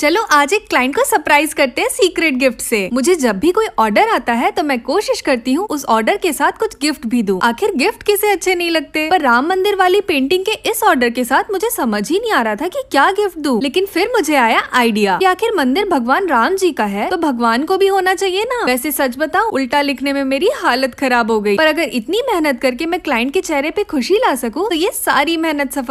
चलो आज एक क्लाइंट को सरप्राइज करते हैं सीक्रेट गिफ्ट से मुझे जब भी कोई ऑर्डर आता है तो मैं कोशिश करती हूँ उस ऑर्डर के साथ कुछ गिफ्ट भी दूँ आखिर गिफ्ट किसे अच्छे नहीं लगते पर राम मंदिर वाली पेंटिंग के इस ऑर्डर के साथ मुझे समझ ही नहीं आ रहा था कि क्या गिफ्ट दूँ लेकिन फिर मुझे आया आइडिया की आखिर मंदिर भगवान राम जी का है तो भगवान को भी होना चाहिए ना वैसे सच बताओ उल्टा लिखने में मेरी हालत खराब हो गई पर अगर इतनी मेहनत करके मैं क्लाइंट के चेहरे पे खुशी ला सकूँ तो ये सारी मेहनत सफल